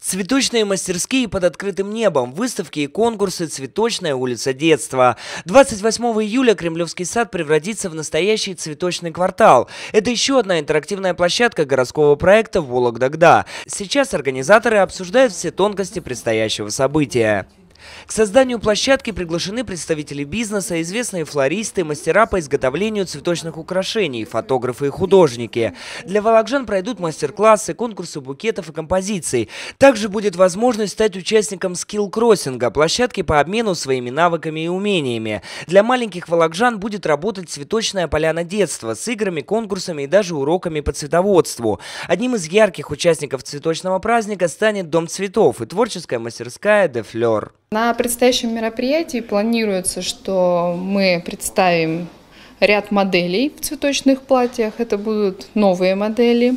Цветочные мастерские под открытым небом, выставки и конкурсы «Цветочная улица детства». 28 июля Кремлевский сад превратится в настоящий цветочный квартал. Это еще одна интерактивная площадка городского проекта «Вологдагда». Сейчас организаторы обсуждают все тонкости предстоящего события. К созданию площадки приглашены представители бизнеса, известные флористы, мастера по изготовлению цветочных украшений, фотографы и художники. Для вологжан пройдут мастер-классы, конкурсы букетов и композиций. Также будет возможность стать участником скилл-кроссинга, площадки по обмену своими навыками и умениями. Для маленьких вологжан будет работать цветочная поляна детства с играми, конкурсами и даже уроками по цветоводству. Одним из ярких участников цветочного праздника станет Дом цветов и творческая мастерская «Де Флёр». На предстоящем мероприятии планируется, что мы представим ряд моделей в цветочных платьях. Это будут новые модели.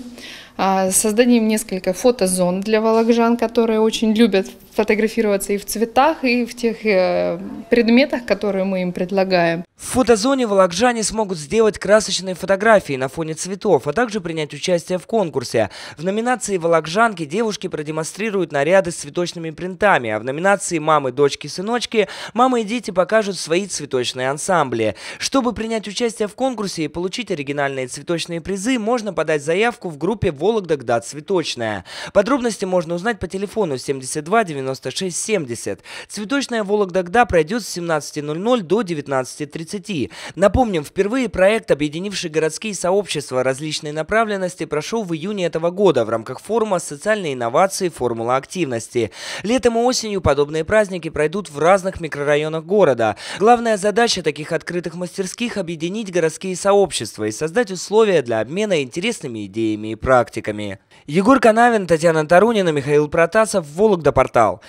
А, создадим несколько фотозон для вологжан, которые очень любят фотографироваться и в цветах, и в тех э, предметах, которые мы им предлагаем. В фотозоне волокжане смогут сделать красочные фотографии на фоне цветов, а также принять участие в конкурсе. В номинации «Волокжанки» девушки продемонстрируют наряды с цветочными принтами, а в номинации «Мамы, дочки, сыночки» мамы и дети покажут свои цветочные ансамбли. Чтобы принять участие в конкурсе и получить оригинальные цветочные призы, можно подать заявку в группе Вологда-ГДА цветочная». Подробности можно узнать по телефону 72 96 70. Цветочная «Вологдагда» пройдет с 17.00 до 19.30. 30. Напомним, впервые проект, объединивший городские сообщества различной направленности, прошел в июне этого года в рамках форума «Социальные инновации. Формула активности». Летом и осенью подобные праздники пройдут в разных микрорайонах города. Главная задача таких открытых мастерских – объединить городские сообщества и создать условия для обмена интересными идеями и практиками. Егор Канавин, Татьяна Тарунина, Михаил Протасов, Вологда Портал.